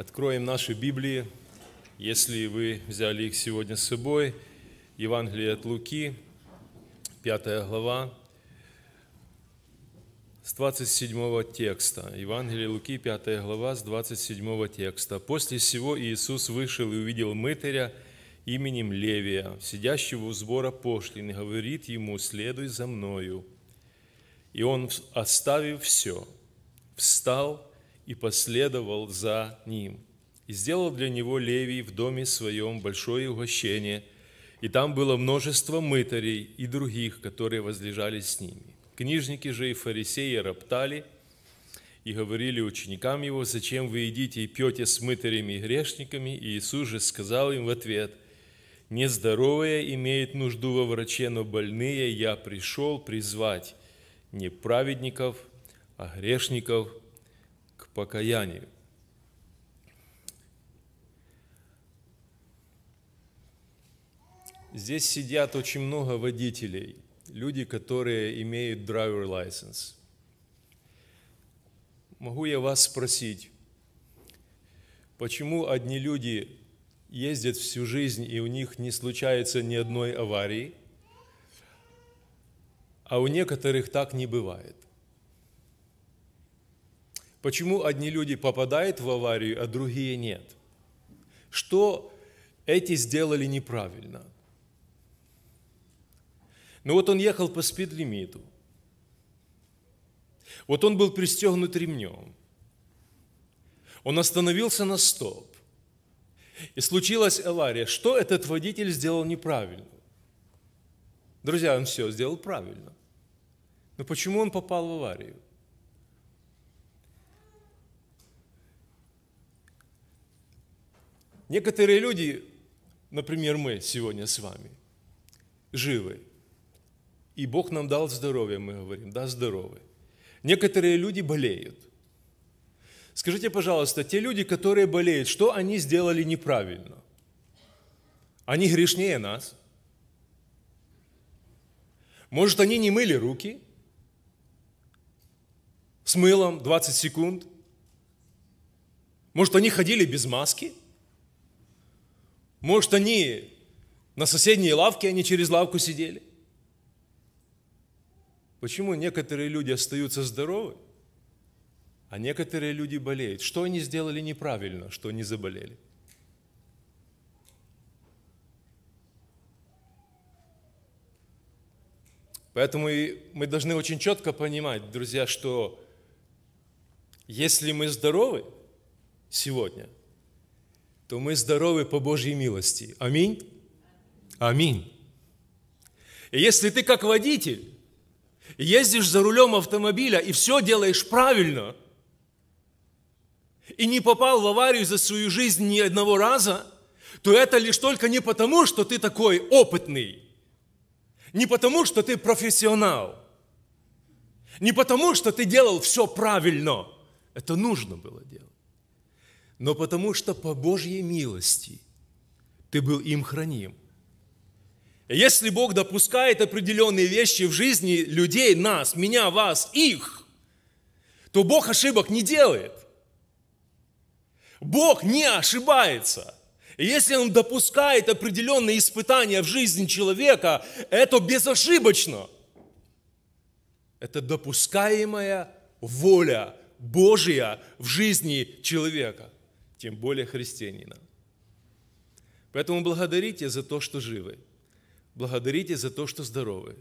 Откроем наши Библии, если вы взяли их сегодня с собой. Евангелие от Луки, 5 глава, с 27 текста. Евангелие Луки, 5 глава, с 27 текста. «После сего Иисус вышел и увидел мытаря именем Левия, сидящего у сбора пошлин, и говорит ему, «Следуй за мною». И он, оставив все, встал и последовал за ним. И сделал для него Левий в доме своем большое угощение, и там было множество мытарей и других, которые возлежали с ними. Книжники же и фарисеи роптали и говорили ученикам его, «Зачем вы едите и пьете с мытарями и грешниками?» И Иисус же сказал им в ответ – Нездоровые имеют нужду во враче, но больные я пришел призвать не праведников, а грешников покаянию. Здесь сидят очень много водителей, люди, которые имеют driver license. Могу я вас спросить, почему одни люди ездят всю жизнь и у них не случается ни одной аварии, а у некоторых так не бывает? Почему одни люди попадают в аварию, а другие нет? Что эти сделали неправильно? Ну вот он ехал по спид-лимиту. Вот он был пристегнут ремнем. Он остановился на стоп. И случилась авария. Что этот водитель сделал неправильно? Друзья, он все сделал правильно. Но почему он попал в аварию? Некоторые люди, например, мы сегодня с вами, живы. И Бог нам дал здоровье, мы говорим, да, здоровы. Некоторые люди болеют. Скажите, пожалуйста, те люди, которые болеют, что они сделали неправильно? Они грешнее нас. Может, они не мыли руки с мылом 20 секунд? Может, они ходили без маски? Может, они на соседней лавке, они через лавку сидели? Почему некоторые люди остаются здоровы, а некоторые люди болеют? Что они сделали неправильно, что они заболели? Поэтому и мы должны очень четко понимать, друзья, что если мы здоровы сегодня – то мы здоровы по Божьей милости. Аминь? Аминь. И если ты как водитель ездишь за рулем автомобиля и все делаешь правильно, и не попал в аварию за свою жизнь ни одного раза, то это лишь только не потому, что ты такой опытный, не потому, что ты профессионал, не потому, что ты делал все правильно. Это нужно было делать но потому что по Божьей милости ты был им храним. если Бог допускает определенные вещи в жизни людей, нас, меня, вас, их, то Бог ошибок не делает. Бог не ошибается. если Он допускает определенные испытания в жизни человека, это безошибочно. Это допускаемая воля Божья в жизни человека – тем более христианина. Поэтому благодарите за то, что живы. Благодарите за то, что здоровы.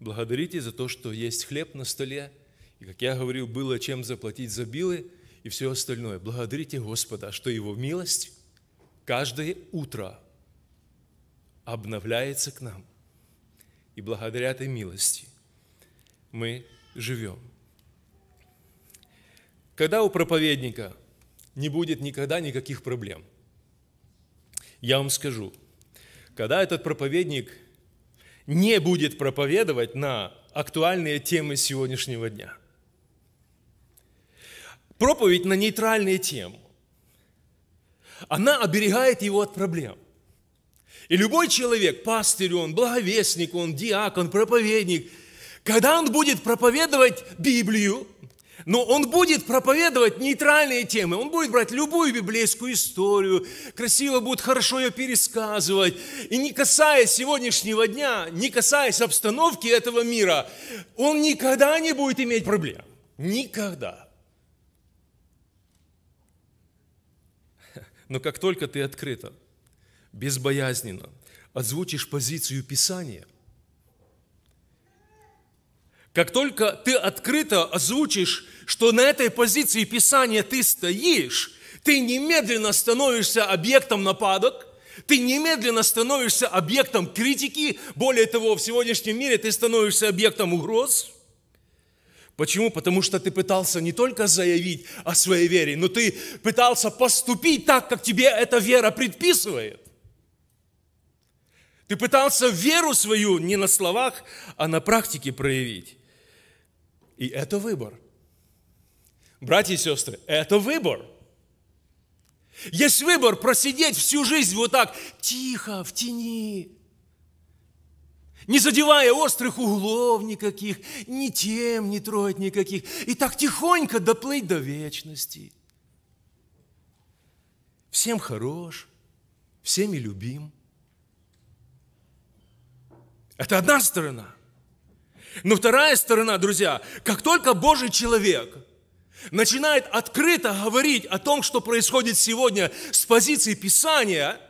Благодарите за то, что есть хлеб на столе. И, как я говорил, было чем заплатить за билы и все остальное. Благодарите Господа, что Его милость каждое утро обновляется к нам. И благодаря этой милости мы живем. Когда у проповедника – не будет никогда никаких проблем. Я вам скажу, когда этот проповедник не будет проповедовать на актуальные темы сегодняшнего дня, проповедь на нейтральные темы, она оберегает его от проблем. И любой человек, пастырь он, благовестник он, диакон, проповедник, когда он будет проповедовать Библию, но он будет проповедовать нейтральные темы. Он будет брать любую библейскую историю, красиво будет хорошо ее пересказывать. И не касаясь сегодняшнего дня, не касаясь обстановки этого мира, он никогда не будет иметь проблем. Никогда. Но как только ты открыто, безбоязненно озвучишь позицию Писания – как только ты открыто озвучишь, что на этой позиции Писания ты стоишь, ты немедленно становишься объектом нападок, ты немедленно становишься объектом критики, более того, в сегодняшнем мире ты становишься объектом угроз. Почему? Потому что ты пытался не только заявить о своей вере, но ты пытался поступить так, как тебе эта вера предписывает. Ты пытался веру свою не на словах, а на практике проявить. И это выбор. Братья и сестры, это выбор. Есть выбор просидеть всю жизнь вот так, тихо, в тени, не задевая острых углов никаких, ни тем ни троить никаких, и так тихонько доплыть до вечности. Всем хорош, всеми любим. Это одна сторона – но вторая сторона, друзья, как только Божий человек начинает открыто говорить о том, что происходит сегодня с позиции Писания,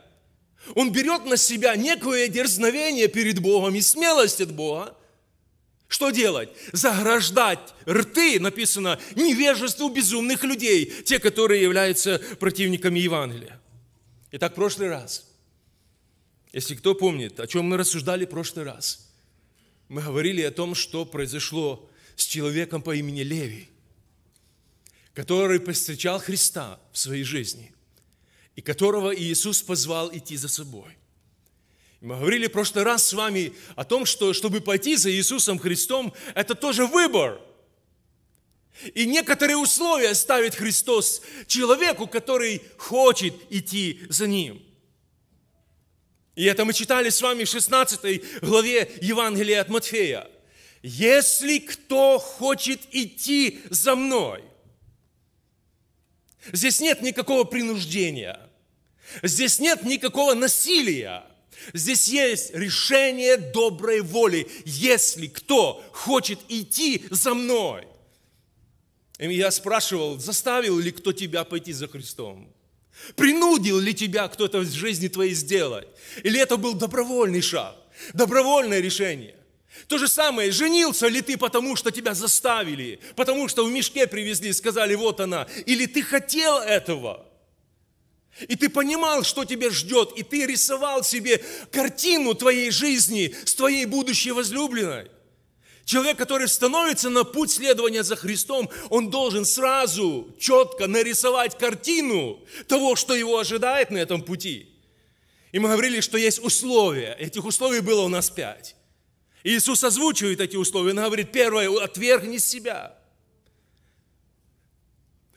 он берет на себя некое дерзновение перед Богом и смелость от Бога, что делать? Заграждать рты, написано, невежеству безумных людей, те, которые являются противниками Евангелия. Итак, в прошлый раз, если кто помнит, о чем мы рассуждали в прошлый раз – мы говорили о том, что произошло с человеком по имени Левий, который повстречал Христа в своей жизни и которого Иисус позвал идти за собой. Мы говорили в прошлый раз с вами о том, что чтобы пойти за Иисусом Христом, это тоже выбор. И некоторые условия ставит Христос человеку, который хочет идти за Ним. И это мы читали с вами в 16 главе Евангелия от Матфея. «Если кто хочет идти за мной». Здесь нет никакого принуждения. Здесь нет никакого насилия. Здесь есть решение доброй воли, если кто хочет идти за мной. И я спрашивал, заставил ли кто тебя пойти за Христом? Принудил ли тебя кто-то в жизни твоей сделать? Или это был добровольный шаг, добровольное решение? То же самое, женился ли ты потому, что тебя заставили, потому что в мешке привезли, сказали, вот она, или ты хотел этого? И ты понимал, что тебя ждет, и ты рисовал себе картину твоей жизни с твоей будущей возлюбленной. Человек, который становится на путь следования за Христом, он должен сразу четко нарисовать картину того, что его ожидает на этом пути. И мы говорили, что есть условия. Этих условий было у нас пять. И Иисус озвучивает эти условия. Он говорит, первое, отвергни себя.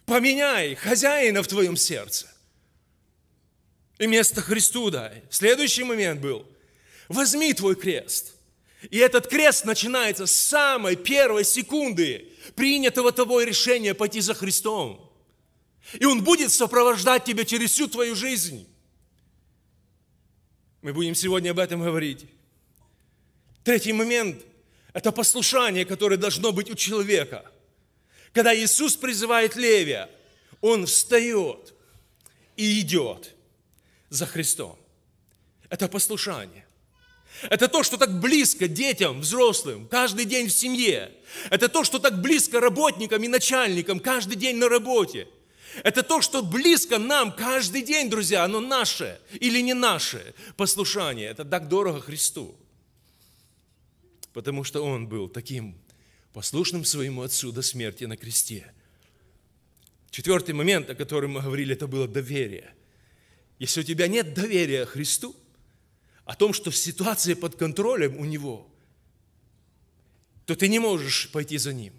Поменяй хозяина в твоем сердце. И место Христу дай. Следующий момент был. Возьми твой крест – и этот крест начинается с самой первой секунды принятого тобой решения пойти за Христом. И Он будет сопровождать тебя через всю твою жизнь. Мы будем сегодня об этом говорить. Третий момент – это послушание, которое должно быть у человека. Когда Иисус призывает Левия, он встает и идет за Христом. Это послушание. Это то, что так близко детям, взрослым, каждый день в семье. Это то, что так близко работникам и начальникам, каждый день на работе. Это то, что близко нам каждый день, друзья, оно наше или не наше послушание. Это так дорого Христу. Потому что Он был таким послушным своему Отцу до смерти на кресте. Четвертый момент, о котором мы говорили, это было доверие. Если у тебя нет доверия Христу – о том, что ситуация под контролем у него, то ты не можешь пойти за ним.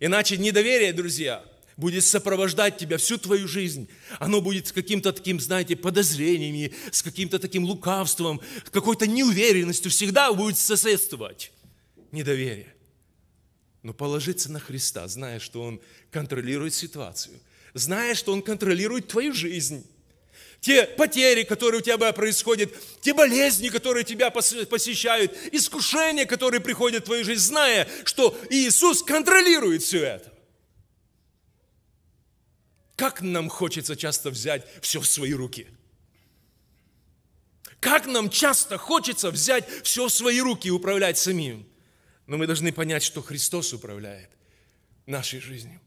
Иначе недоверие, друзья, будет сопровождать тебя всю твою жизнь. Оно будет с каким-то таким, знаете, подозрениями, с каким-то таким лукавством, с какой-то неуверенностью всегда будет соседствовать недоверие. Но положиться на Христа, зная, что Он контролирует ситуацию, зная, что Он контролирует твою жизнь, те потери, которые у тебя происходят, те болезни, которые тебя посещают, искушения, которые приходят в твою жизнь, зная, что Иисус контролирует все это. Как нам хочется часто взять все в свои руки – как нам часто хочется взять все в свои руки и управлять самим. Но мы должны понять, что Христос управляет нашей жизнью,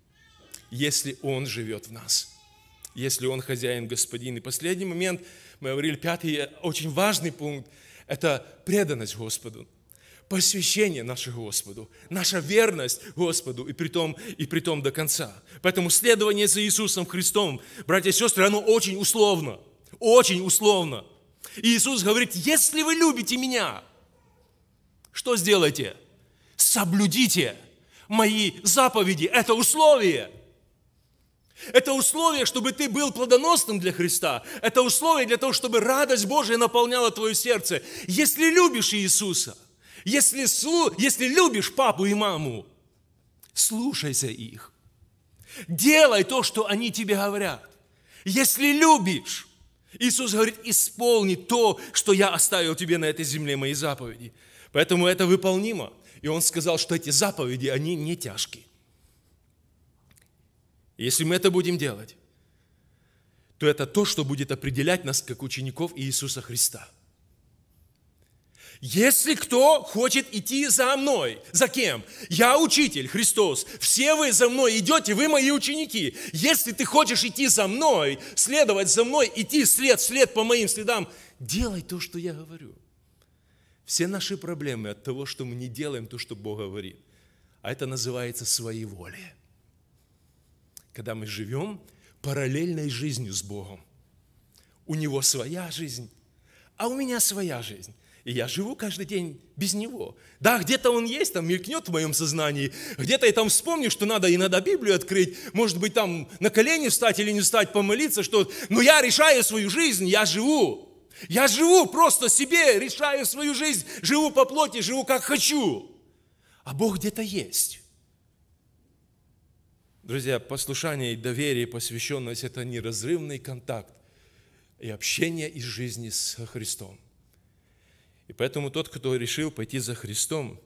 если Он живет в нас если он хозяин, господин. И последний момент, мы говорили, пятый, очень важный пункт, это преданность Господу посвящение наше Господу, наша верность Господу, и при том и при том до конца. Поэтому следование за Иисусом Христом, братья и сестры, оно очень условно, очень условно. И Иисус говорит, если вы любите меня, что сделайте? Соблюдите мои заповеди, это условие – это условие, чтобы ты был плодоносным для Христа. Это условие для того, чтобы радость Божия наполняла твое сердце. Если любишь Иисуса, если, слу, если любишь папу и маму, слушайся их. Делай то, что они тебе говорят. Если любишь, Иисус говорит, исполни то, что я оставил тебе на этой земле, мои заповеди. Поэтому это выполнимо. И он сказал, что эти заповеди, они не тяжкие. Если мы это будем делать, то это то, что будет определять нас как учеников Иисуса Христа. Если кто хочет идти за мной, за кем? Я учитель, Христос. Все вы за мной идете, вы мои ученики. Если ты хочешь идти за мной, следовать за мной, идти след, след по моим следам, делай то, что я говорю. Все наши проблемы от того, что мы не делаем то, что Бог говорит. А это называется своей волей когда мы живем параллельной жизнью с Богом. У него своя жизнь, а у меня своя жизнь. И я живу каждый день без него. Да, где-то он есть, там мелькнет в моем сознании, где-то я там вспомню, что надо иногда Библию открыть, может быть, там на колени встать или не встать, помолиться, что но «Ну, я решаю свою жизнь, я живу. Я живу просто себе, решаю свою жизнь, живу по плоти, живу как хочу. А Бог где-то есть. Друзья, послушание и доверие, посвященность – это неразрывный контакт и общение из жизни с Христом. И поэтому тот, кто решил пойти за Христом,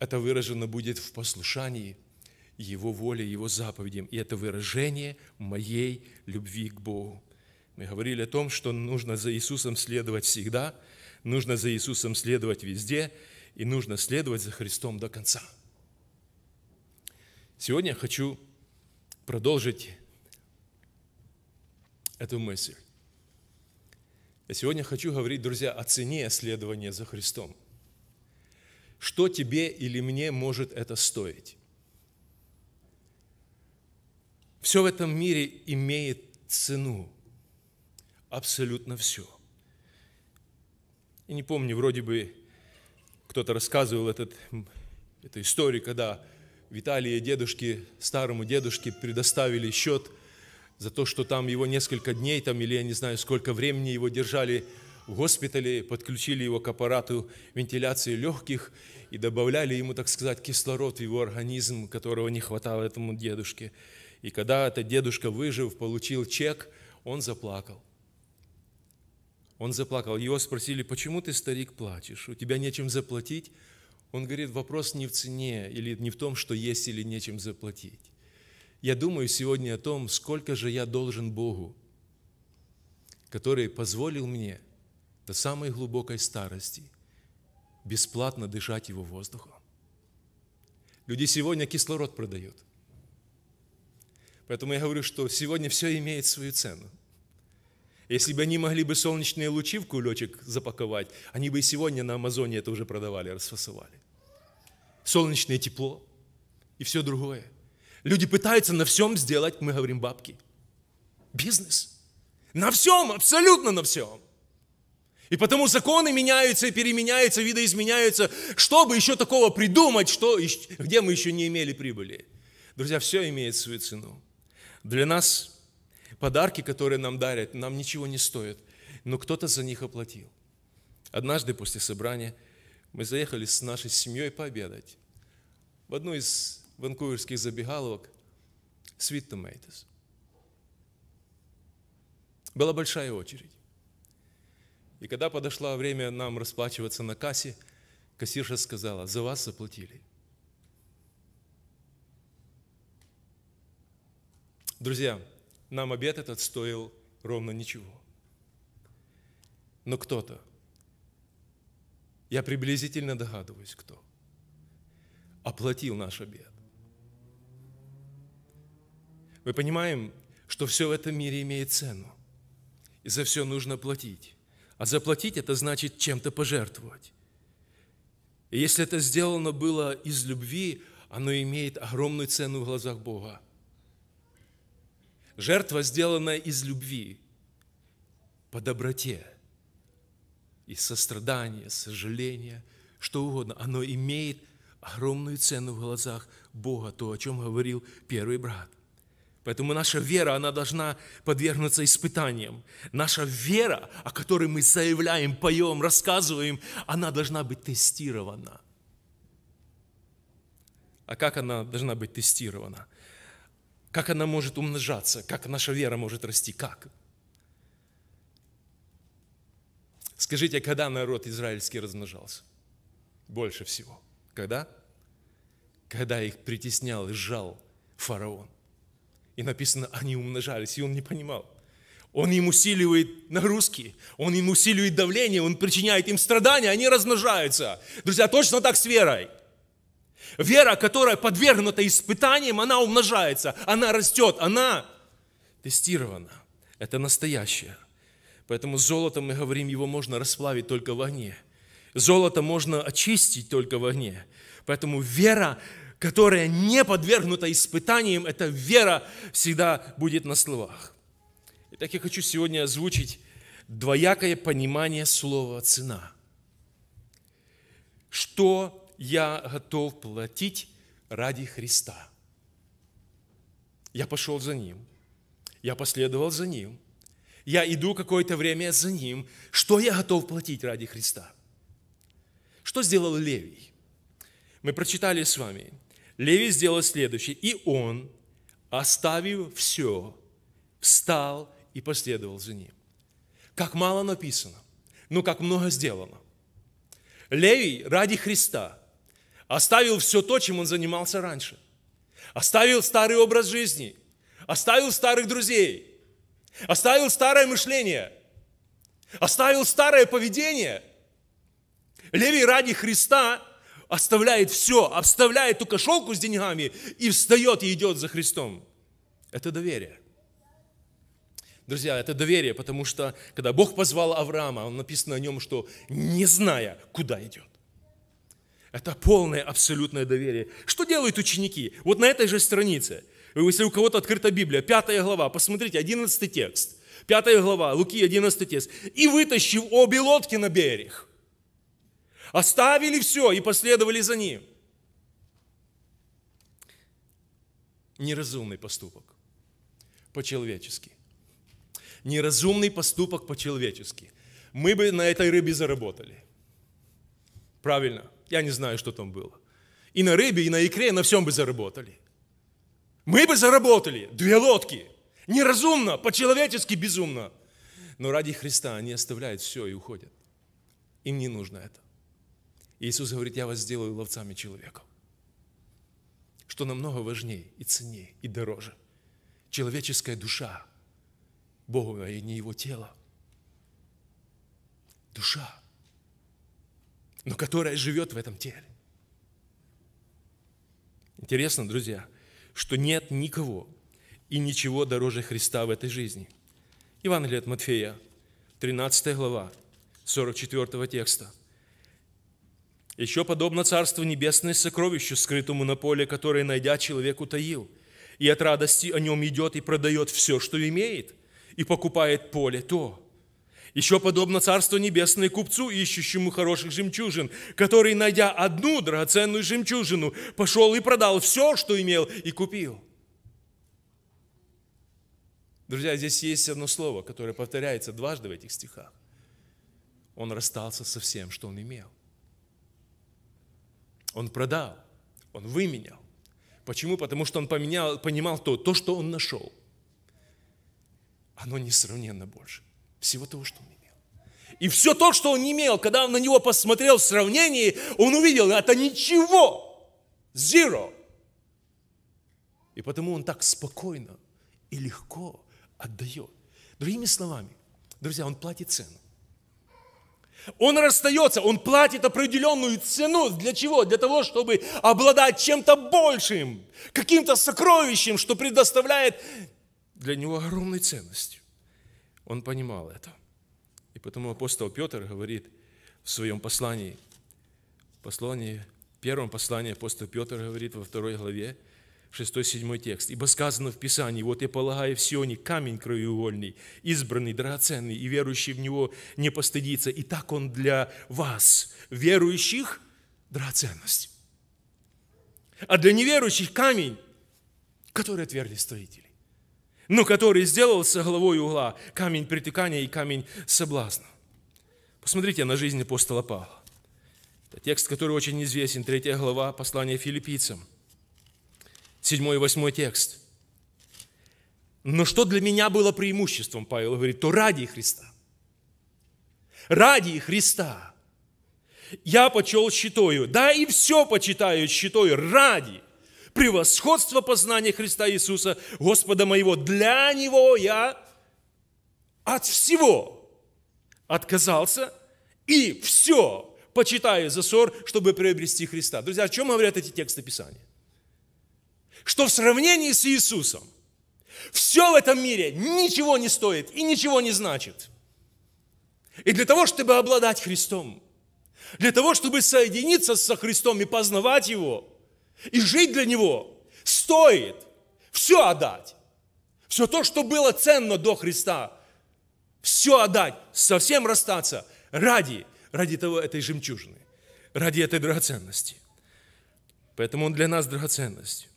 это выражено будет в послушании Его воле, Его заповедям. И это выражение моей любви к Богу. Мы говорили о том, что нужно за Иисусом следовать всегда, нужно за Иисусом следовать везде, и нужно следовать за Христом до конца – Сегодня я хочу продолжить эту мысль. Я сегодня хочу говорить, друзья, о цене следования за Христом. Что тебе или мне может это стоить? Все в этом мире имеет цену. Абсолютно все. И не помню, вроде бы кто-то рассказывал этот, эту историю, когда Виталия дедушке старому дедушке предоставили счет за то, что там его несколько дней, там, или я не знаю, сколько времени его держали в госпитале, подключили его к аппарату вентиляции легких и добавляли ему, так сказать, кислород в его организм, которого не хватало этому дедушке. И когда этот дедушка, выжив, получил чек, он заплакал. Он заплакал. Его спросили, почему ты, старик, плачешь? У тебя нечем заплатить? Он говорит, вопрос не в цене или не в том, что есть или нечем заплатить. Я думаю сегодня о том, сколько же я должен Богу, который позволил мне до самой глубокой старости бесплатно дышать его воздухом. Люди сегодня кислород продают. Поэтому я говорю, что сегодня все имеет свою цену. Если бы они могли бы солнечные лучи в кулечек запаковать, они бы и сегодня на Амазоне это уже продавали, расфасовали солнечное тепло и все другое. Люди пытаются на всем сделать, мы говорим, бабки. Бизнес. На всем, абсолютно на всем. И потому законы меняются и переменяются, виды изменяются чтобы еще такого придумать, что, где мы еще не имели прибыли. Друзья, все имеет свою цену. Для нас подарки, которые нам дарят, нам ничего не стоят, но кто-то за них оплатил. Однажды после собрания – мы заехали с нашей семьей пообедать в одну из ванкуверских забегаловок Sweet Tomatoes. Была большая очередь. И когда подошло время нам расплачиваться на кассе, кассирша сказала, за вас заплатили. Друзья, нам обед этот стоил ровно ничего. Но кто-то я приблизительно догадываюсь, кто оплатил наш обед. Мы понимаем, что все в этом мире имеет цену. И за все нужно платить. А заплатить – это значит чем-то пожертвовать. И если это сделано было из любви, оно имеет огромную цену в глазах Бога. Жертва сделанная из любви, по доброте – и сострадание, сожаление, что угодно, оно имеет огромную цену в глазах Бога, то, о чем говорил первый брат. Поэтому наша вера, она должна подвергнуться испытаниям. Наша вера, о которой мы заявляем, поем, рассказываем, она должна быть тестирована. А как она должна быть тестирована? Как она может умножаться? Как наша вера может расти? Как? Скажите, а когда народ израильский размножался? Больше всего. Когда? Когда их притеснял и сжал фараон. И написано, они умножались, и он не понимал. Он им усиливает нагрузки, он им усиливает давление, он причиняет им страдания, они размножаются. Друзья, точно так с верой. Вера, которая подвергнута испытаниям, она умножается, она растет, она тестирована. Это настоящее. Поэтому с золотом, мы говорим, его можно расплавить только в огне. Золото можно очистить только в огне. Поэтому вера, которая не подвергнута испытаниям, эта вера всегда будет на словах. Итак, я хочу сегодня озвучить двоякое понимание слова «цена». Что я готов платить ради Христа? Я пошел за Ним, я последовал за Ним – я иду какое-то время за ним, что я готов платить ради Христа? Что сделал Левий? Мы прочитали с вами. Левий сделал следующее. И он, оставив все, встал и последовал за ним. Как мало написано, но как много сделано. Левий ради Христа оставил все то, чем он занимался раньше. Оставил старый образ жизни, оставил старых друзей, Оставил старое мышление. Оставил старое поведение. Левий ради Христа оставляет все, обставляет ту кошелку с деньгами и встает и идет за Христом. Это доверие. Друзья, это доверие, потому что когда Бог позвал Авраама, он написано о нем, что не зная, куда идет. Это полное абсолютное доверие. Что делают ученики? Вот на этой же странице – если у кого-то открыта Библия, 5 глава, посмотрите, 11 текст. 5 глава, Луки, 11 текст. «И вытащив обе лодки на берег, оставили все и последовали за ним». Неразумный поступок по-человечески. Неразумный поступок по-человечески. Мы бы на этой рыбе заработали. Правильно? Я не знаю, что там было. И на рыбе, и на икре, и на всем бы заработали. Мы бы заработали две лодки. Неразумно, по-человечески безумно. Но ради Христа они оставляют все и уходят. Им не нужно это. Иисус говорит, я вас сделаю ловцами человеков. Что намного важнее и ценнее, и дороже. Человеческая душа Богу, а не его тело. Душа, но которая живет в этом теле. Интересно, друзья – что нет никого и ничего дороже Христа в этой жизни. Евангелие от Матфея, 13 глава, 44 текста. «Еще подобно Царству Небесное сокровищу, скрытому на поле, которое, найдя, человек утаил, и от радости о нем идет и продает все, что имеет, и покупает поле то». Еще подобно Царству Небесное купцу, ищущему хороших жемчужин, который, найдя одну драгоценную жемчужину, пошел и продал все, что имел, и купил. Друзья, здесь есть одно слово, которое повторяется дважды в этих стихах. Он расстался со всем, что он имел. Он продал, он выменял. Почему? Потому что он поменял, понимал то, то, что он нашел. Оно несравненно больше всего того, что он имел. И все то, что он имел, когда он на него посмотрел в сравнении, он увидел, это ничего, zero. И потому он так спокойно и легко отдает. Другими словами, друзья, он платит цену. Он расстается, он платит определенную цену. Для чего? Для того, чтобы обладать чем-то большим, каким-то сокровищем, что предоставляет для него огромной ценностью. Он понимал это. И потому апостол Петр говорит в своем послании, послании в первом послании апостол Петр говорит во второй главе, 6-7 текст. «Ибо сказано в Писании, вот я полагаю в Сионе камень краеугольный, избранный, драгоценный, и верующий в него не постыдится. И так он для вас, верующих, драгоценность. А для неверующих камень, который отвергли строители но который сделался головой угла, камень притыкания и камень соблазна. Посмотрите на жизнь апостола Павла. Это текст, который очень известен, третья глава послания филиппийцам, 7 и 8 текст. «Но что для меня было преимуществом, Павел говорит, то ради Христа. Ради Христа я почел щитою, да и все почитаю щитою ради превосходство познания Христа Иисуса, Господа моего. Для Него я от всего отказался и все почитаю за ссор, чтобы приобрести Христа. Друзья, о чем говорят эти тексты Писания? Что в сравнении с Иисусом все в этом мире ничего не стоит и ничего не значит. И для того, чтобы обладать Христом, для того, чтобы соединиться со Христом и познавать Его – и жить для Него стоит все отдать. Все то, что было ценно до Христа, все отдать, совсем расстаться ради, ради того, этой жемчужины, ради этой драгоценности. Поэтому он для нас драгоценность.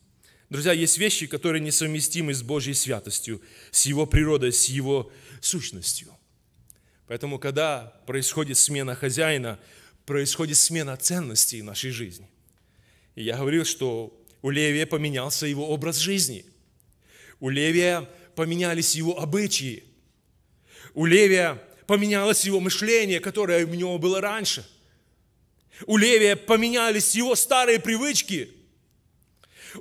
Друзья, есть вещи, которые несовместимы с Божьей святостью, с Его природой, с Его сущностью. Поэтому, когда происходит смена хозяина, происходит смена ценностей в нашей жизни. И я говорил, что у Левия поменялся его образ жизни. У Левия поменялись его обычаи. У Левия поменялось его мышление, которое у него было раньше. У Левия поменялись его старые привычки.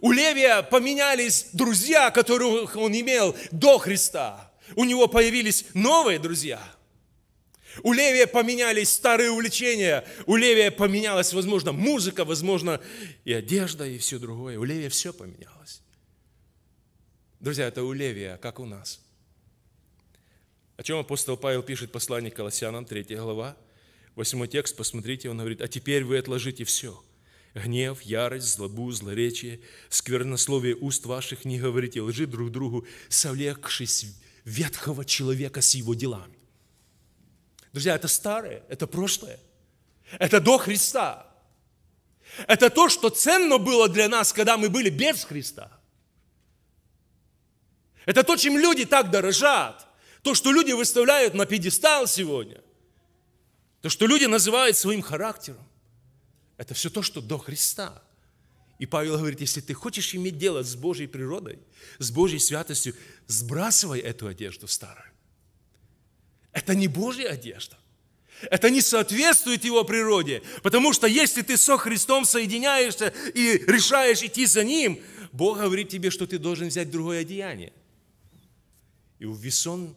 У Левия поменялись друзья, которых он имел до Христа. У него появились новые друзья – у Левия поменялись старые увлечения. У Левия поменялась, возможно, музыка, возможно, и одежда, и все другое. У Левия все поменялось. Друзья, это у Левия, как у нас. О чем апостол Павел пишет послание к Колоссянам, 3 глава, 8 текст, посмотрите, он говорит, «А теперь вы отложите все, гнев, ярость, злобу, злоречие, сквернословие уст ваших, не говорите лжи друг другу, совлекшись ветхого человека с его делами, Друзья, это старое, это прошлое. Это до Христа. Это то, что ценно было для нас, когда мы были без Христа. Это то, чем люди так дорожат. То, что люди выставляют на пьедестал сегодня. То, что люди называют своим характером. Это все то, что до Христа. И Павел говорит, если ты хочешь иметь дело с Божьей природой, с Божьей святостью, сбрасывай эту одежду старую. Это не Божья одежда. Это не соответствует его природе. Потому что если ты со Христом соединяешься и решаешь идти за Ним, Бог говорит тебе, что ты должен взять другое одеяние. И увесон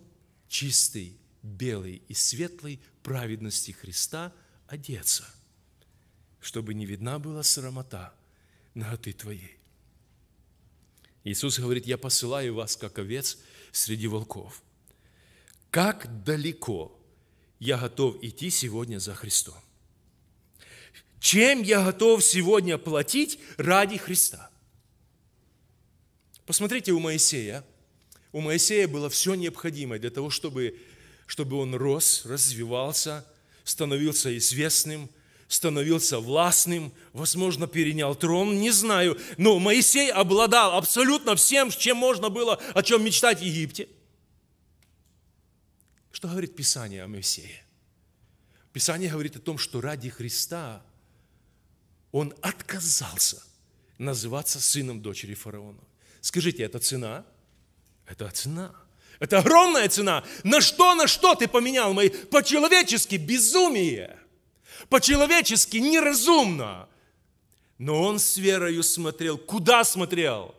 чистый, белый и светлый праведности Христа одеться, чтобы не видна была срамота ноготы твоей. Иисус говорит, я посылаю вас, как овец, среди волков – как далеко я готов идти сегодня за Христом. Чем я готов сегодня платить ради Христа? Посмотрите у Моисея. У Моисея было все необходимое для того, чтобы, чтобы он рос, развивался, становился известным, становился властным, возможно, перенял трон, не знаю. Но Моисей обладал абсолютно всем, чем можно было, о чем мечтать в Египте. Что говорит Писание о Моисее? Писание говорит о том, что ради Христа он отказался называться сыном дочери фараона. Скажите, это цена? Это цена. Это огромная цена. На что, на что ты поменял мои? По-человечески безумие. По-человечески неразумно. Но он с верою смотрел. Куда смотрел?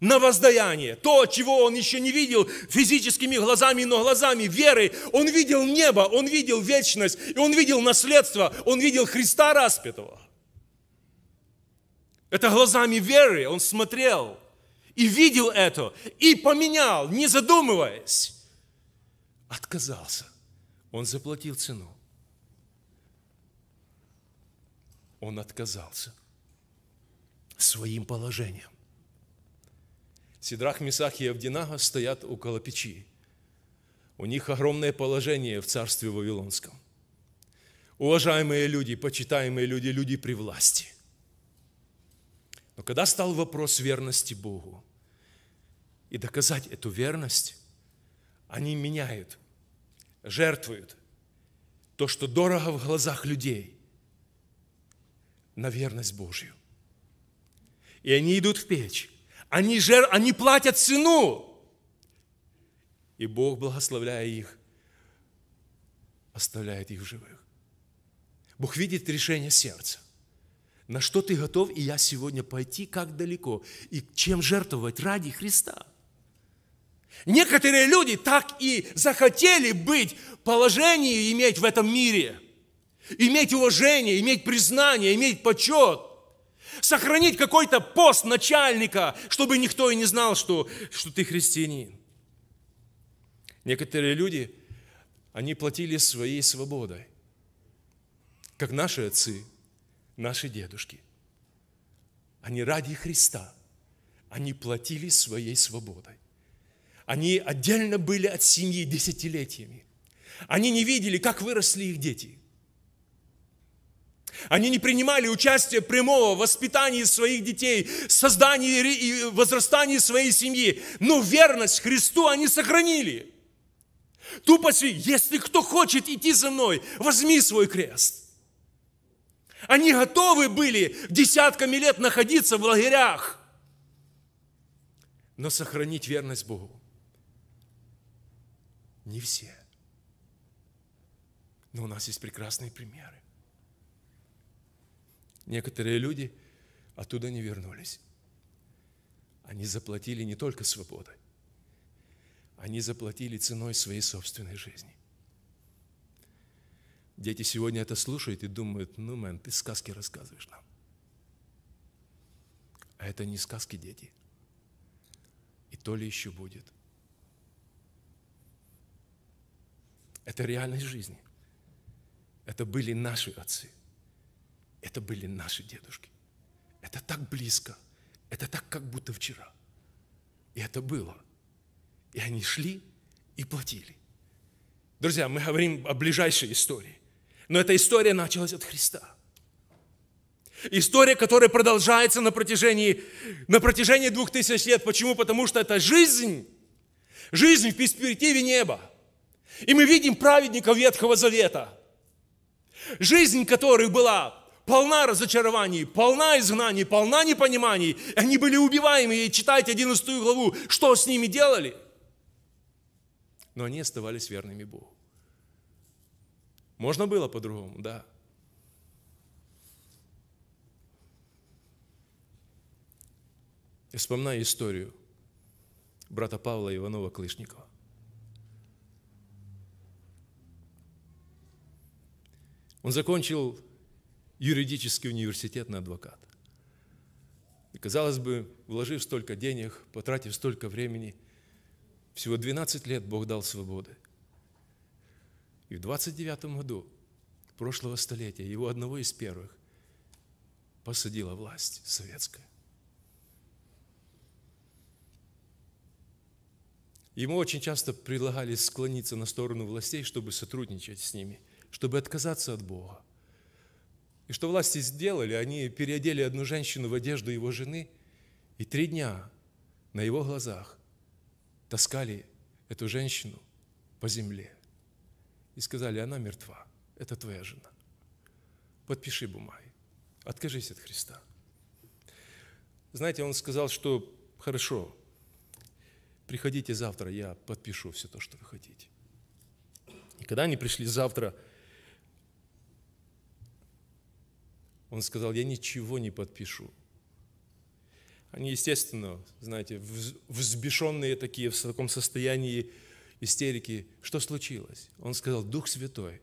на воздаяние. То, чего он еще не видел физическими глазами, но глазами веры. Он видел небо, он видел вечность, и он видел наследство, он видел Христа распятого. Это глазами веры он смотрел и видел это, и поменял, не задумываясь. Отказался. Он заплатил цену. Он отказался своим положением. Сидрах, Месах и Авдинаха стоят около печи. У них огромное положение в царстве Вавилонском. Уважаемые люди, почитаемые люди, люди при власти. Но когда стал вопрос верности Богу и доказать эту верность, они меняют, жертвуют то, что дорого в глазах людей, на верность Божью. И они идут в печь, они, жер... они платят цену. И Бог, благословляя их, оставляет их живых. Бог видит решение сердца. На что ты готов, и я сегодня пойти как далеко, и чем жертвовать ради Христа. Некоторые люди так и захотели быть, положение иметь в этом мире, иметь уважение, иметь признание, иметь почет. Сохранить какой-то пост начальника, чтобы никто и не знал, что, что ты христианин. Некоторые люди, они платили своей свободой, как наши отцы, наши дедушки. Они ради Христа, они платили своей свободой. Они отдельно были от семьи десятилетиями. Они не видели, как выросли их дети – они не принимали участия прямого в воспитании своих детей, создании и возрастании своей семьи. Но верность Христу они сохранили. Тупость! если кто хочет идти за мной, возьми свой крест. Они готовы были десятками лет находиться в лагерях, но сохранить верность Богу. Не все. Но у нас есть прекрасные примеры. Некоторые люди оттуда не вернулись. Они заплатили не только свободой, они заплатили ценой своей собственной жизни. Дети сегодня это слушают и думают, ну, мэн, ты сказки рассказываешь нам. А это не сказки, дети. И то ли еще будет. Это реальность жизни. Это были наши отцы – это были наши дедушки. Это так близко. Это так, как будто вчера. И это было. И они шли и платили. Друзья, мы говорим о ближайшей истории. Но эта история началась от Христа. История, которая продолжается на протяжении, на протяжении двух тысяч лет. Почему? Потому что это жизнь. Жизнь в перспективе неба. И мы видим праведников Ветхого Завета. Жизнь, которая была полна разочарований, полна изгнаний, полна непониманий. Они были убиваемы, и читайте 11 главу, что с ними делали. Но они оставались верными Богу. Можно было по-другому, да. Я вспоминаю историю брата Павла Иванова Клышникова. Он закончил юридический университет на адвоката. И, казалось бы, вложив столько денег, потратив столько времени, всего 12 лет Бог дал свободы. И в 29 году прошлого столетия его одного из первых посадила власть советская. Ему очень часто предлагали склониться на сторону властей, чтобы сотрудничать с ними, чтобы отказаться от Бога. И что власти сделали? Они переодели одну женщину в одежду его жены и три дня на его глазах таскали эту женщину по земле. И сказали, она мертва, это твоя жена. Подпиши бумаги, откажись от Христа. Знаете, он сказал, что хорошо, приходите завтра, я подпишу все то, что вы хотите. И когда они пришли завтра – Он сказал, я ничего не подпишу. Они, естественно, знаете, взбешенные такие, в таком состоянии истерики. Что случилось? Он сказал, Дух Святой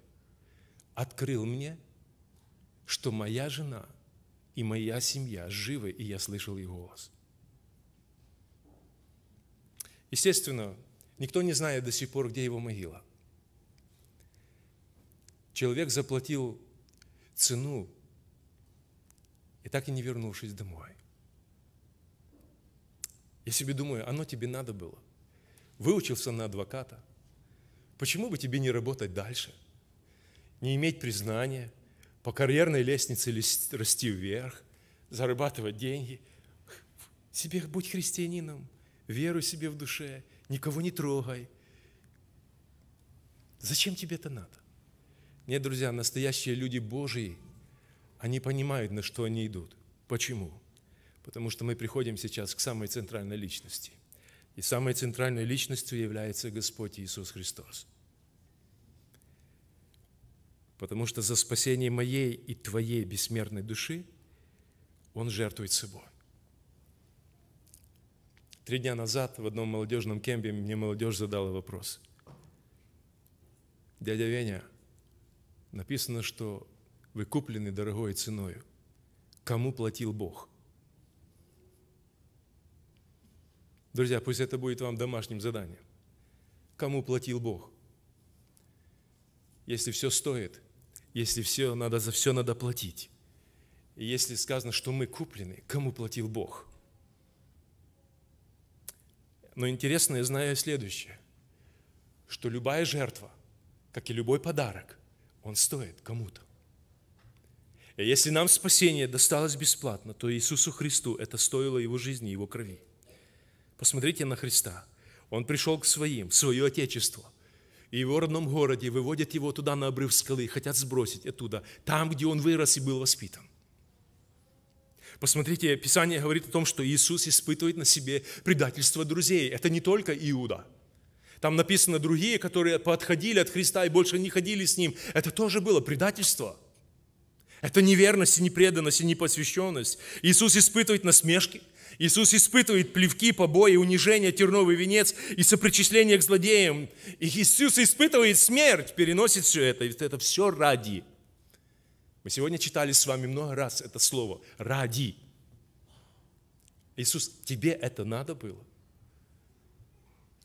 открыл мне, что моя жена и моя семья живы, и я слышал их голос. Естественно, никто не знает до сих пор, где его могила. Человек заплатил цену так и не вернувшись домой. Я себе думаю, оно тебе надо было. Выучился на адвоката. Почему бы тебе не работать дальше? Не иметь признания, по карьерной лестнице расти вверх, зарабатывать деньги. Себе будь христианином, веруй себе в душе, никого не трогай. Зачем тебе это надо? Нет, друзья, настоящие люди Божии они понимают, на что они идут. Почему? Потому что мы приходим сейчас к самой центральной личности. И самой центральной личностью является Господь Иисус Христос. Потому что за спасение моей и твоей бессмертной души Он жертвует собой. Три дня назад в одном молодежном кемпе мне молодежь задала вопрос. Дядя Веня, написано, что вы куплены дорогой ценой. Кому платил Бог? Друзья, пусть это будет вам домашним заданием. Кому платил Бог? Если все стоит, если все надо, за все надо платить, и если сказано, что мы куплены, кому платил Бог? Но интересно, я знаю следующее, что любая жертва, как и любой подарок, он стоит кому-то. Если нам спасение досталось бесплатно, то Иисусу Христу это стоило Его жизни, Его крови. Посмотрите на Христа. Он пришел к своим, в свое Отечество. И его родном городе выводят его туда, на обрыв скалы, хотят сбросить оттуда, там, где он вырос и был воспитан. Посмотрите, Писание говорит о том, что Иисус испытывает на себе предательство друзей. Это не только Иуда. Там написано другие, которые подходили от Христа и больше не ходили с ним. Это тоже было предательство – это неверность и непреданность и непосвященность. Иисус испытывает насмешки, Иисус испытывает плевки, побои, унижение, терновый венец и сопричисление к злодеям. И Иисус испытывает смерть, переносит все это. И это все ради. Мы сегодня читали с вами много раз это слово «ради». Иисус, тебе это надо было?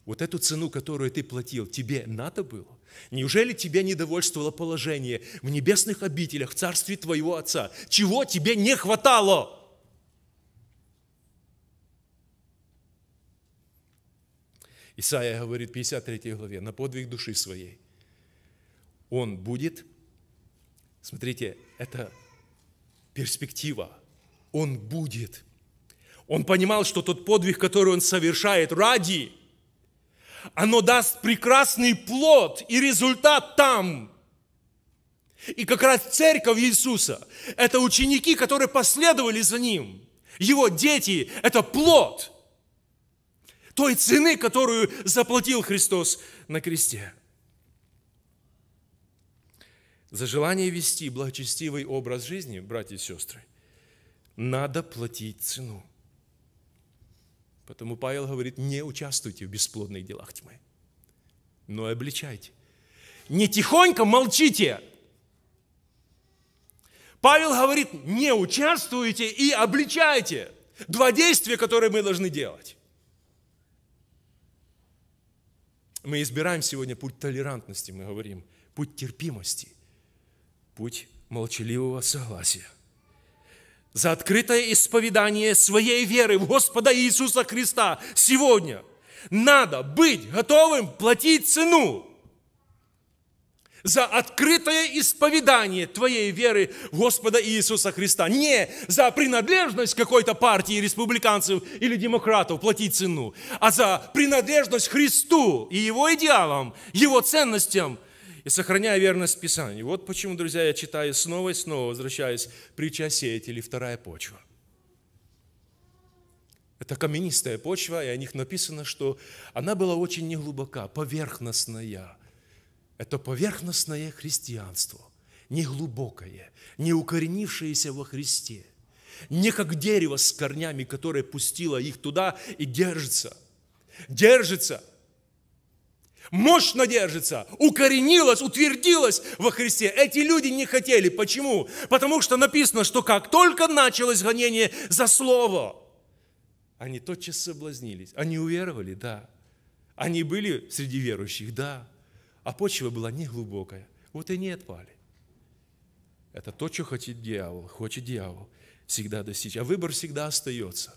Вот эту цену, которую ты платил, тебе надо было? Неужели тебя недовольствовало положение в небесных обителях, в царстве твоего Отца? Чего тебе не хватало? Исаия говорит в 53 главе, на подвиг души своей. Он будет, смотрите, это перспектива, он будет. Он понимал, что тот подвиг, который он совершает ради оно даст прекрасный плод и результат там. И как раз церковь Иисуса – это ученики, которые последовали за Ним. Его дети – это плод той цены, которую заплатил Христос на кресте. За желание вести благочестивый образ жизни, братья и сестры, надо платить цену – Поэтому Павел говорит, не участвуйте в бесплодных делах тьмы, но и обличайте. Не тихонько молчите. Павел говорит, не участвуйте и обличайте. Два действия, которые мы должны делать. Мы избираем сегодня путь толерантности, мы говорим, путь терпимости, путь молчаливого согласия за открытое исповедание своей веры в Господа Иисуса Христа сегодня надо быть готовым платить цену за открытое исповедание твоей веры в Господа Иисуса Христа. Не за принадлежность какой-то партии республиканцев или демократов платить цену, а за принадлежность Христу и Его идеалам, Его ценностям – и сохраняя верность Писанию. Вот почему, друзья, я читаю снова и снова, возвращаясь, притча сеятелей, вторая почва. Это каменистая почва, и о них написано, что она была очень неглубока, поверхностная. Это поверхностное христианство, неглубокое, не укоренившееся во Христе, не как дерево с корнями, которое пустило их туда и держится. Держится – мощно держится, укоренилась, утвердилась во Христе. Эти люди не хотели. Почему? Потому что написано, что как только началось гонение за Слово, они тотчас соблазнились. Они уверовали, да. Они были среди верующих, да. А почва была неглубокая. Вот и не отпали. Это то, что хочет дьявол. Хочет дьявол всегда достичь. А выбор всегда остается.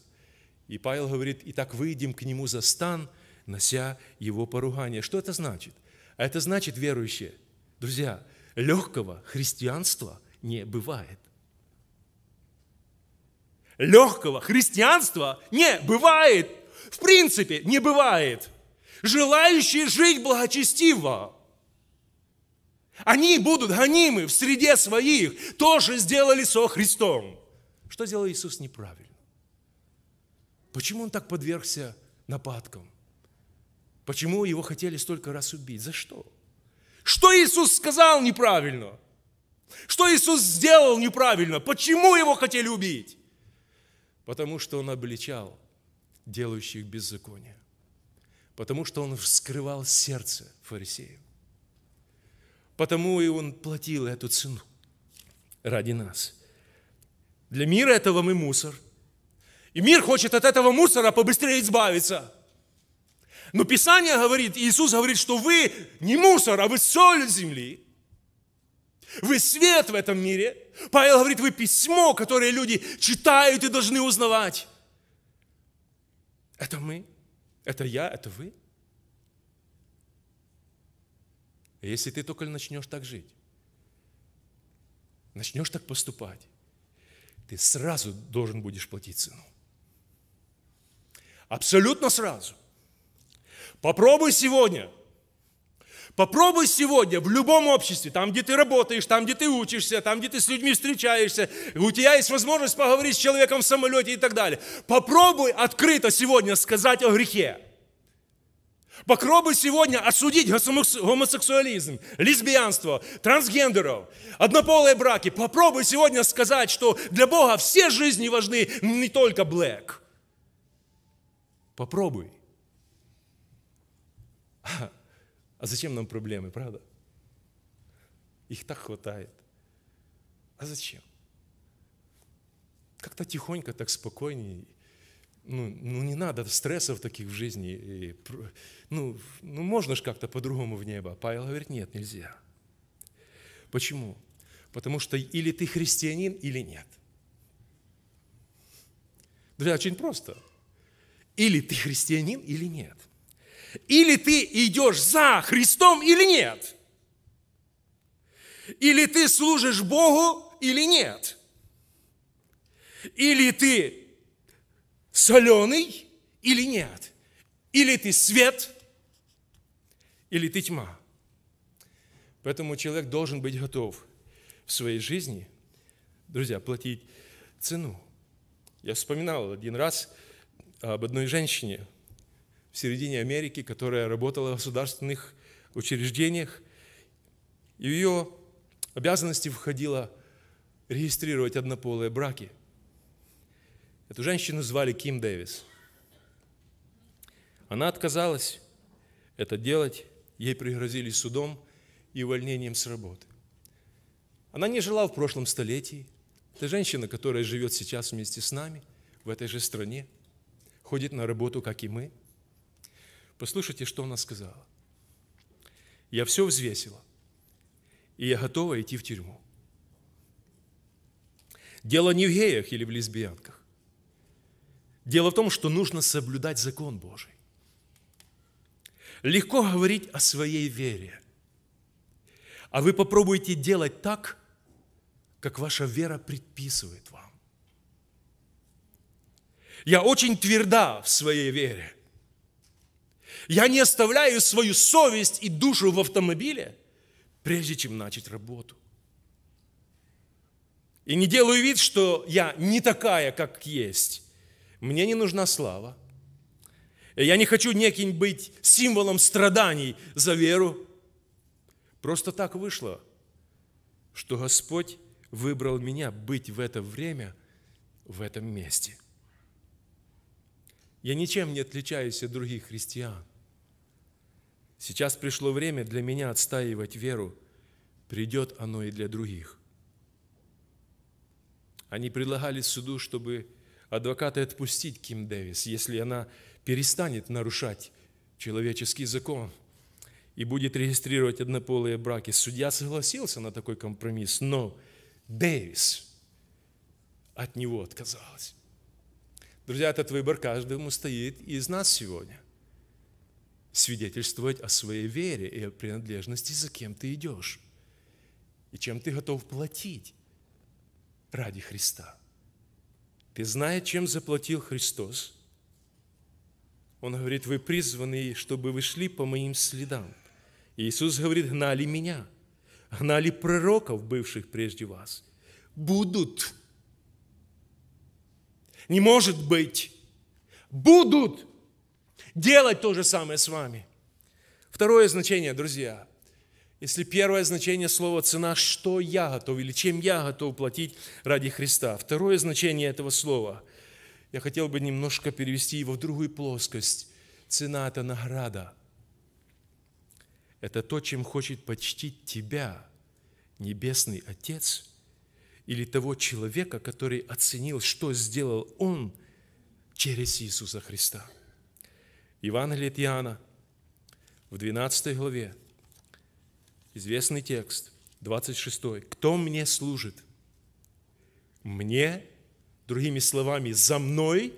И Павел говорит, и так выйдем к нему за стан – нося его поругание. Что это значит? А это значит, верующие, друзья, легкого христианства не бывает. Легкого христианства не бывает. В принципе, не бывает. Желающие жить благочестиво, они будут гонимы в среде своих. Тоже сделали со Христом. Что сделал Иисус неправильно? Почему он так подвергся нападкам? Почему его хотели столько раз убить? За что? Что Иисус сказал неправильно? Что Иисус сделал неправильно? Почему его хотели убить? Потому что он обличал делающих беззаконие. Потому что он вскрывал сердце фарисеев. Потому и он платил эту цену ради нас. Для мира этого мы мусор. И мир хочет от этого мусора побыстрее избавиться – но Писание говорит, Иисус говорит, что вы не мусор, а вы соль земли. Вы свет в этом мире. Павел говорит, вы письмо, которое люди читают и должны узнавать. Это мы, это я, это вы. Если ты только начнешь так жить, начнешь так поступать, ты сразу должен будешь платить цену. Абсолютно сразу. Попробуй сегодня. Попробуй сегодня в любом обществе, там, где ты работаешь, там, где ты учишься, там, где ты с людьми встречаешься, у тебя есть возможность поговорить с человеком в самолете и так далее. Попробуй открыто сегодня сказать о грехе. Попробуй сегодня осудить гомосексуализм, лесбиянство, трансгендеров, однополые браки. Попробуй сегодня сказать, что для Бога все жизни важны, не только блэк. Попробуй. А, а зачем нам проблемы, правда? Их так хватает. А зачем? Как-то тихонько, так спокойнее. Ну, ну не надо стрессов таких в жизни. И, ну, ну можно же как-то по-другому в небо. А Павел говорит, нет, нельзя. Почему? Потому что или ты христианин, или нет. Друзья, очень просто. Или ты христианин, или нет – или ты идешь за Христом, или нет. Или ты служишь Богу, или нет. Или ты соленый, или нет. Или ты свет, или ты тьма. Поэтому человек должен быть готов в своей жизни, друзья, платить цену. Я вспоминал один раз об одной женщине, в середине Америки, которая работала в государственных учреждениях. И в ее обязанности входило регистрировать однополые браки. Эту женщину звали Ким Дэвис. Она отказалась это делать, ей пригрозили судом и увольнением с работы. Она не жила в прошлом столетии. Это женщина, которая живет сейчас вместе с нами, в этой же стране, ходит на работу, как и мы – Послушайте, что она сказала. Я все взвесила, и я готова идти в тюрьму. Дело не в геях или в лесбиянках. Дело в том, что нужно соблюдать закон Божий. Легко говорить о своей вере. А вы попробуйте делать так, как ваша вера предписывает вам. Я очень тверда в своей вере – я не оставляю свою совесть и душу в автомобиле, прежде чем начать работу. И не делаю вид, что я не такая, как есть. Мне не нужна слава. Я не хочу неким быть символом страданий за веру. Просто так вышло, что Господь выбрал меня быть в это время, в этом месте. Я ничем не отличаюсь от других христиан. Сейчас пришло время для меня отстаивать веру. Придет оно и для других. Они предлагали суду, чтобы адвокаты отпустить Ким Дэвис, если она перестанет нарушать человеческий закон и будет регистрировать однополые браки. Судья согласился на такой компромисс, но Дэвис от него отказалась. Друзья, этот выбор каждому стоит из нас сегодня – свидетельствовать о своей вере и о принадлежности, за кем ты идешь, и чем ты готов платить ради Христа. Ты знаешь, чем заплатил Христос, Он говорит, вы призваны, чтобы вы шли по моим следам. И Иисус говорит, гнали меня, гнали пророков, бывших прежде вас. Будут. Не может быть. Будут делать то же самое с вами. Второе значение, друзья. Если первое значение слова «цена», что я готов или чем я готов платить ради Христа. Второе значение этого слова. Я хотел бы немножко перевести его в другую плоскость. Цена – это награда. Это то, чем хочет почтить тебя Небесный Отец или того человека, который оценил, что сделал Он через Иисуса Христа – Евангелие от Иоанна, в 12 главе, известный текст, 26. «Кто мне служит? Мне, другими словами, за мной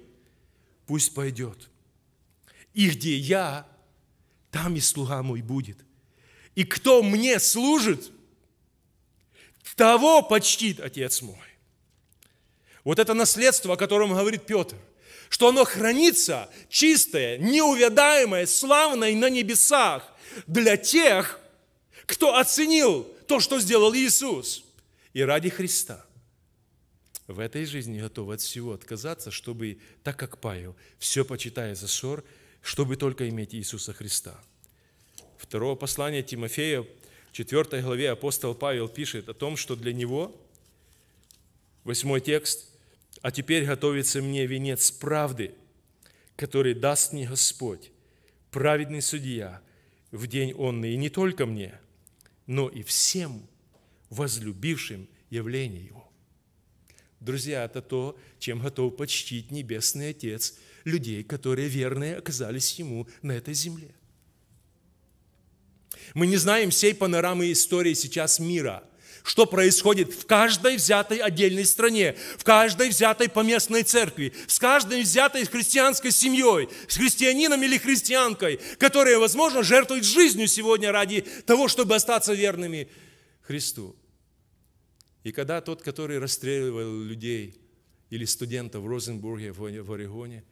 пусть пойдет. И где я, там и слуга мой будет. И кто мне служит, того почтит Отец мой». Вот это наследство, о котором говорит Петр – что оно хранится чистое, неувядаемое, славное на небесах для тех, кто оценил то, что сделал Иисус, и ради Христа. В этой жизни готовы от всего отказаться, чтобы, так как Павел, все почитая за ссор, чтобы только иметь Иисуса Христа. Второго послания Тимофея, в 4 главе апостол Павел пишет о том, что для него, 8 текст – а теперь готовится мне венец правды, который даст мне Господь, праведный судья, в день онный, и не только мне, но и всем возлюбившим явление Его. Друзья, это то, чем готов почтить Небесный Отец людей, которые верные оказались Ему на этой земле. Мы не знаем всей панорамы истории сейчас мира – что происходит в каждой взятой отдельной стране, в каждой взятой поместной церкви, с каждой взятой христианской семьей, с христианином или христианкой, которые, возможно, жертвуют жизнью сегодня ради того, чтобы остаться верными Христу. И когда тот, который расстреливал людей или студентов в Розенбурге, в Орегоне,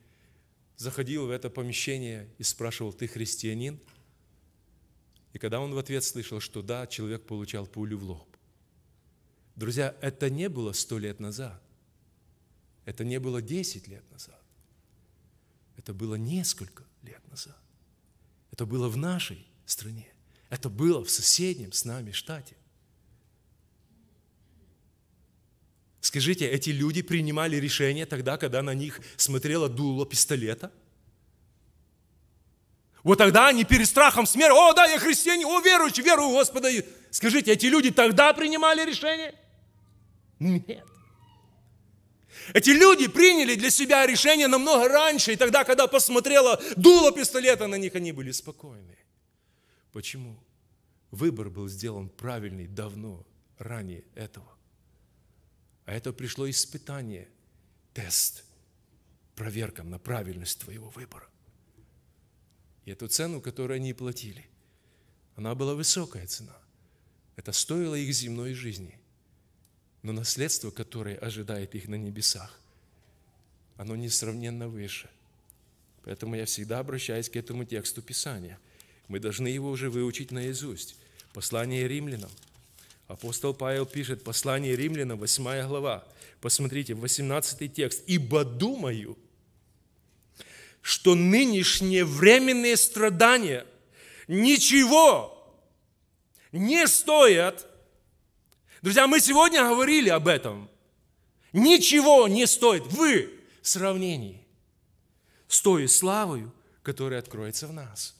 заходил в это помещение и спрашивал, ты христианин? И когда он в ответ слышал, что да, человек получал пулю в лоб. Друзья, это не было сто лет назад. Это не было десять лет назад. Это было несколько лет назад. Это было в нашей стране. Это было в соседнем с нами штате. Скажите, эти люди принимали решения тогда, когда на них смотрело дуло пистолета – вот тогда они перед страхом смерти, о, да, я христианин, о, верующий, верую в Господа. Скажите, эти люди тогда принимали решение? Нет. Эти люди приняли для себя решение намного раньше, и тогда, когда посмотрела дуло пистолета на них, они были спокойны. Почему? Выбор был сделан правильный давно, ранее этого. А это пришло испытание, тест, проверка на правильность твоего выбора. И эту цену, которую они платили, она была высокая цена. Это стоило их земной жизни. Но наследство, которое ожидает их на небесах, оно несравненно выше. Поэтому я всегда обращаюсь к этому тексту Писания. Мы должны его уже выучить наизусть. Послание римлянам. Апостол Павел пишет, послание римлянам, 8 глава. Посмотрите, 18 текст. «Ибо думаю, что нынешние временные страдания ничего не стоят. Друзья, мы сегодня говорили об этом. Ничего не стоит в сравнении с той славою, которая откроется в нас.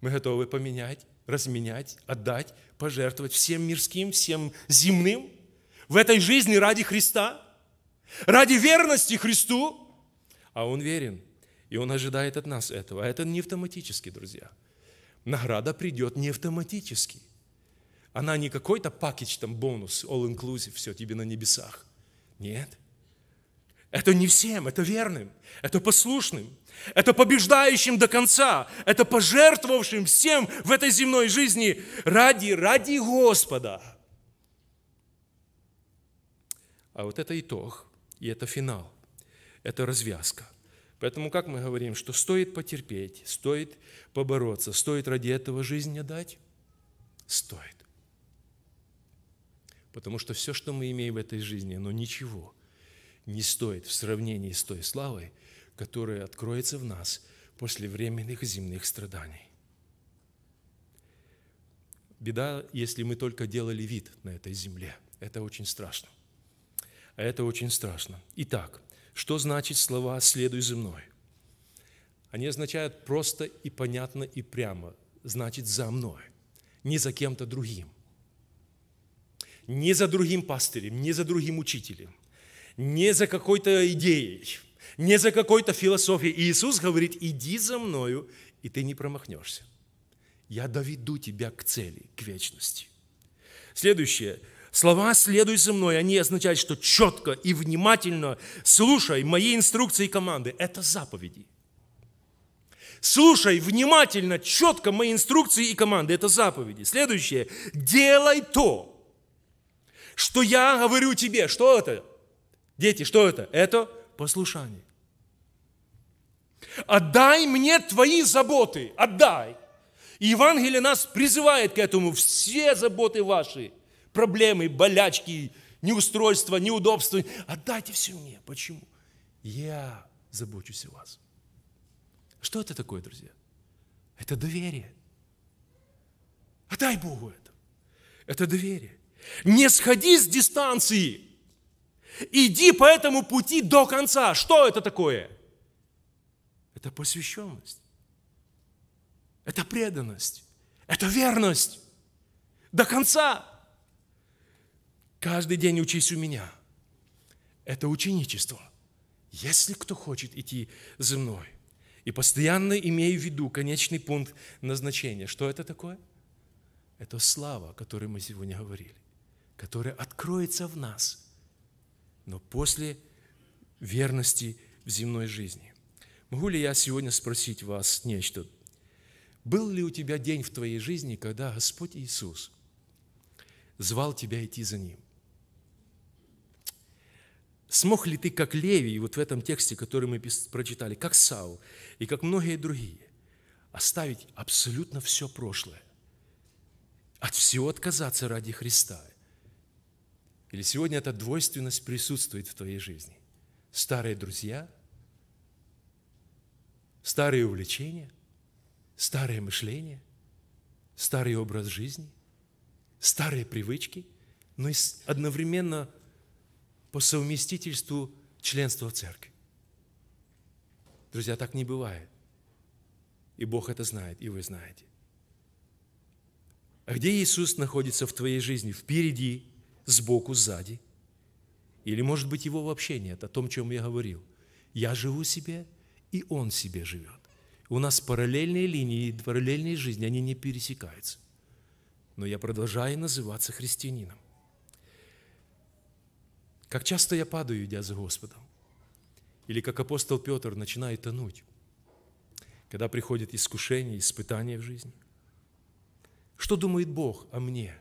Мы готовы поменять, разменять, отдать, пожертвовать всем мирским, всем земным в этой жизни ради Христа, ради верности Христу – а Он верен, и Он ожидает от нас этого. А это не автоматически, друзья. Награда придет не автоматически. Она не какой-то пакет, там, бонус, all-inclusive, все, тебе на небесах. Нет. Это не всем, это верным, это послушным, это побеждающим до конца, это пожертвовавшим всем в этой земной жизни ради, ради Господа. А вот это итог, и это финал это развязка. Поэтому как мы говорим, что стоит потерпеть, стоит побороться, стоит ради этого жизнь отдать, Стоит. Потому что все, что мы имеем в этой жизни, оно ничего не стоит в сравнении с той славой, которая откроется в нас после временных земных страданий. Беда, если мы только делали вид на этой земле. Это очень страшно. А это очень страшно. Итак, что значит слова «следуй за мной»? Они означают просто и понятно и прямо. Значит, за мной, не за кем-то другим. Не за другим пастырем, не за другим учителем, не за какой-то идеей, не за какой-то философией. Иисус говорит, иди за мною, и ты не промахнешься. Я доведу тебя к цели, к вечности. Следующее – Слова «следуй за мной», они означают, что четко и внимательно слушай мои инструкции и команды. Это заповеди. Слушай внимательно, четко мои инструкции и команды. Это заповеди. Следующее. Делай то, что я говорю тебе. Что это? Дети, что это? Это послушание. Отдай мне твои заботы. Отдай. И Евангелие нас призывает к этому. Все заботы ваши – проблемы, болячки, неустройства, неудобства. Отдайте все мне. Почему? Я забочусь о вас. Что это такое, друзья? Это доверие. Отдай а Богу это. Это доверие. Не сходи с дистанции. Иди по этому пути до конца. Что это такое? Это посвященность. Это преданность. Это верность. До конца. Каждый день учись у меня. Это ученичество. Если кто хочет идти за мной. И постоянно имею в виду конечный пункт назначения. Что это такое? Это слава, о которой мы сегодня говорили, которая откроется в нас, но после верности в земной жизни. Могу ли я сегодня спросить вас нечто? Был ли у тебя день в твоей жизни, когда Господь Иисус звал тебя идти за Ним? Смог ли ты, как Левий, вот в этом тексте, который мы прочитали, как Сау и как многие другие, оставить абсолютно все прошлое, от всего отказаться ради Христа? Или сегодня эта двойственность присутствует в твоей жизни? Старые друзья, старые увлечения, старое мышление, старый образ жизни, старые привычки, но одновременно – по совместительству членства в церкви. Друзья, так не бывает. И Бог это знает, и вы знаете. А где Иисус находится в твоей жизни? Впереди, сбоку, сзади? Или, может быть, его вообще нет, о том, о чем я говорил. Я живу себе, и Он себе живет. У нас параллельные линии, параллельные жизни, они не пересекаются. Но я продолжаю называться христианином. Как часто я падаю, идя за Господом. Или как апостол Петр начинает тонуть, когда приходит искушение, испытание в жизни. Что думает Бог о мне?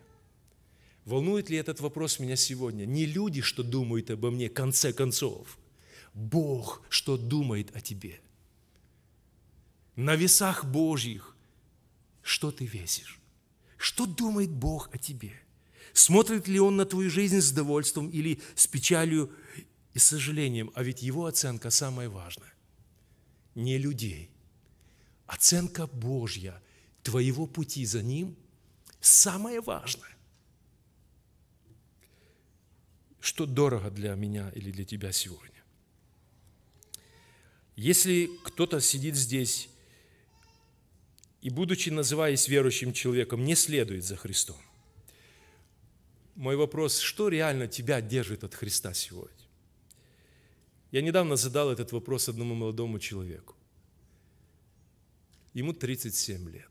Волнует ли этот вопрос меня сегодня? Не люди, что думают обо мне, в конце концов. Бог, что думает о тебе. На весах Божьих, что ты весишь? Что думает Бог о тебе – Смотрит ли он на твою жизнь с довольством или с печалью и сожалением? А ведь его оценка самая важная. Не людей. Оценка Божья твоего пути за ним самая важная. Что дорого для меня или для тебя сегодня? Если кто-то сидит здесь и, будучи называясь верующим человеком, не следует за Христом, мой вопрос, что реально тебя держит от Христа сегодня? Я недавно задал этот вопрос одному молодому человеку. Ему 37 лет.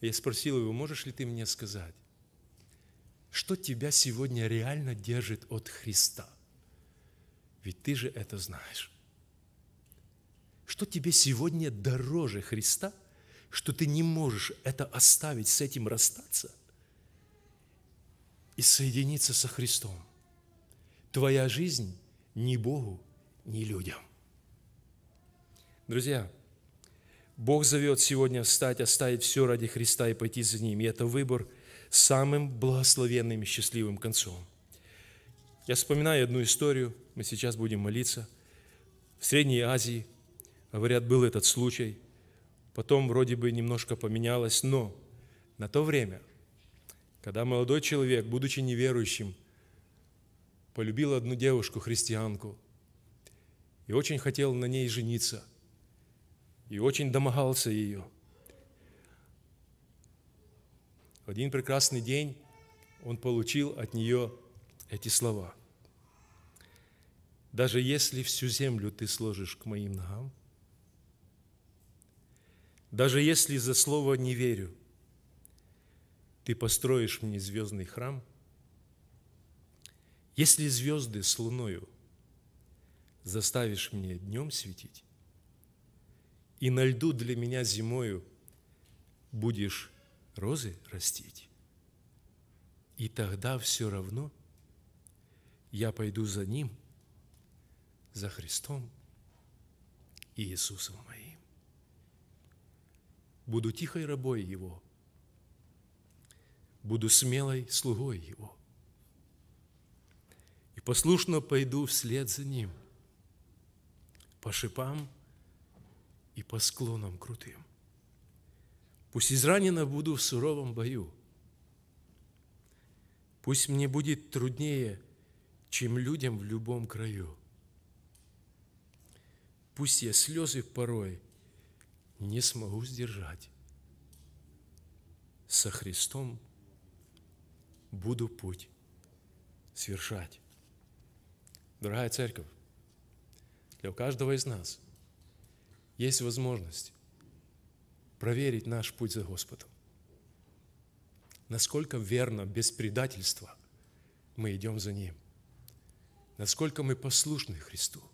Я спросил его, можешь ли ты мне сказать, что тебя сегодня реально держит от Христа? Ведь ты же это знаешь. Что тебе сегодня дороже Христа – что ты не можешь это оставить, с этим расстаться и соединиться со Христом. Твоя жизнь ни Богу, ни людям. Друзья, Бог зовет сегодня встать, оставить все ради Христа и пойти за Ним. И это выбор самым благословенным и счастливым концом. Я вспоминаю одну историю, мы сейчас будем молиться. В Средней Азии, говорят, был этот случай – Потом вроде бы немножко поменялось, но на то время, когда молодой человек, будучи неверующим, полюбил одну девушку, христианку, и очень хотел на ней жениться, и очень домогался ее. В один прекрасный день он получил от нее эти слова. «Даже если всю землю ты сложишь к моим ногам, – даже если за слово не верю, ты построишь мне звездный храм, если звезды с луною заставишь мне днем светить, и на льду для меня зимою будешь розы растить, и тогда все равно я пойду за Ним, за Христом и Иисусом моим. Буду тихой рабой Его. Буду смелой слугой Его. И послушно пойду вслед за Ним по шипам и по склонам крутым. Пусть изранена буду в суровом бою. Пусть мне будет труднее, чем людям в любом краю. Пусть я слезы порой – не смогу сдержать. Со Христом буду путь свершать. Дорогая церковь, для каждого из нас есть возможность проверить наш путь за Господом. Насколько верно, без предательства мы идем за Ним. Насколько мы послушны Христу –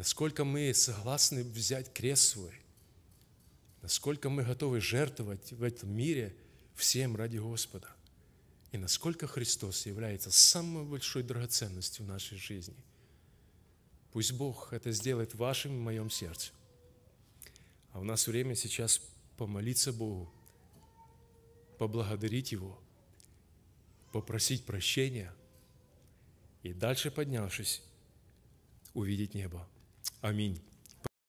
Насколько мы согласны взять крест свой? Насколько мы готовы жертвовать в этом мире всем ради Господа? И насколько Христос является самой большой драгоценностью в нашей жизни? Пусть Бог это сделает в вашем и моем сердце. А у нас время сейчас помолиться Богу, поблагодарить Его, попросить прощения и дальше, поднявшись, увидеть небо. Аминь.